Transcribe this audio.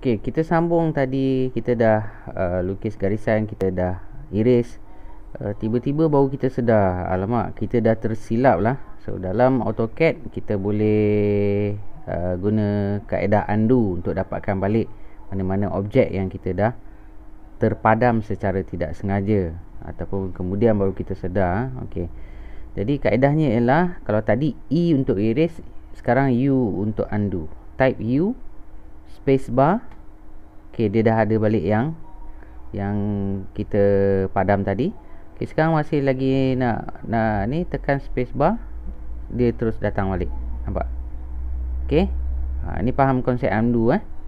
Okey, kita sambung tadi kita dah uh, lukis garisan, kita dah iris. Uh, tiba-tiba uh, baru kita sedar, alamak kita dah tersilap lah. So dalam AutoCAD kita boleh uh, guna kaedah undo untuk dapatkan balik mana-mana objek yang kita dah terpadam secara tidak sengaja ataupun kemudian baru kita sedar. Okey. Jadi kaedahnya ialah kalau tadi E untuk iris, sekarang U untuk undo. Type U Space bar, ok dia dah ada balik yang yang kita padam tadi ok sekarang masih lagi nak, nak ni tekan space bar dia terus datang balik nampak ok ha, ni faham konsep undo eh